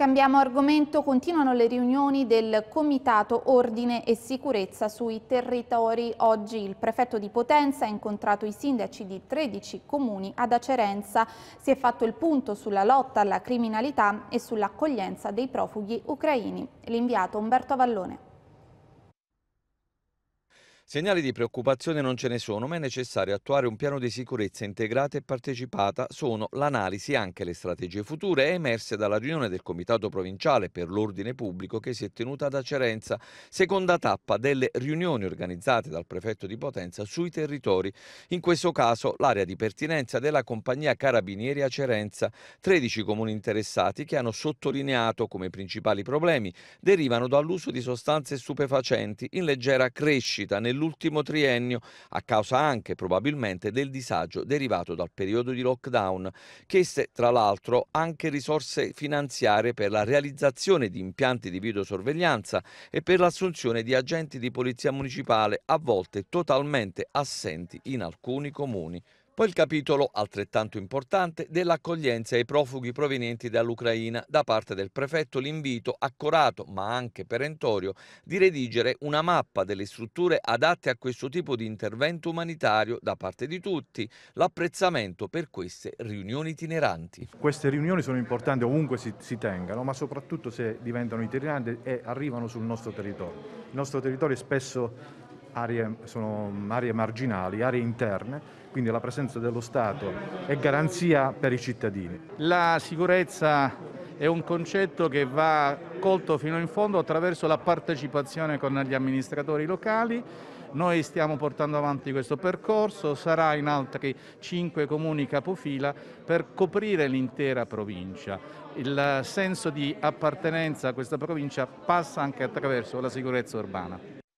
Cambiamo argomento, continuano le riunioni del Comitato Ordine e Sicurezza sui territori. Oggi il prefetto di Potenza ha incontrato i sindaci di 13 comuni ad Acerenza. Si è fatto il punto sulla lotta alla criminalità e sull'accoglienza dei profughi ucraini. L'inviato Umberto Vallone. Segnali di preoccupazione non ce ne sono, ma è necessario attuare un piano di sicurezza integrata e partecipata. Sono l'analisi anche le strategie future emerse dalla riunione del Comitato Provinciale per l'Ordine Pubblico che si è tenuta ad Acerenza, seconda tappa delle riunioni organizzate dal prefetto di Potenza sui territori. In questo caso l'area di pertinenza della compagnia Carabinieri Acerenza, 13 comuni interessati che hanno sottolineato come i principali problemi derivano dall'uso di sostanze stupefacenti in leggera crescita nel nell'ultimo triennio, a causa anche probabilmente del disagio derivato dal periodo di lockdown, chieste tra l'altro anche risorse finanziarie per la realizzazione di impianti di videosorveglianza e per l'assunzione di agenti di polizia municipale a volte totalmente assenti in alcuni comuni. Poi il capitolo, altrettanto importante, dell'accoglienza ai profughi provenienti dall'Ucraina, da parte del prefetto l'invito, accorato ma anche perentorio, di redigere una mappa delle strutture adatte a questo tipo di intervento umanitario da parte di tutti, l'apprezzamento per queste riunioni itineranti. Queste riunioni sono importanti ovunque si, si tengano, ma soprattutto se diventano itineranti e arrivano sul nostro territorio. Il nostro territorio è spesso aree, sono aree marginali, aree interne, quindi la presenza dello Stato è garanzia per i cittadini. La sicurezza è un concetto che va colto fino in fondo attraverso la partecipazione con gli amministratori locali. Noi stiamo portando avanti questo percorso, sarà in altri cinque comuni capofila per coprire l'intera provincia. Il senso di appartenenza a questa provincia passa anche attraverso la sicurezza urbana.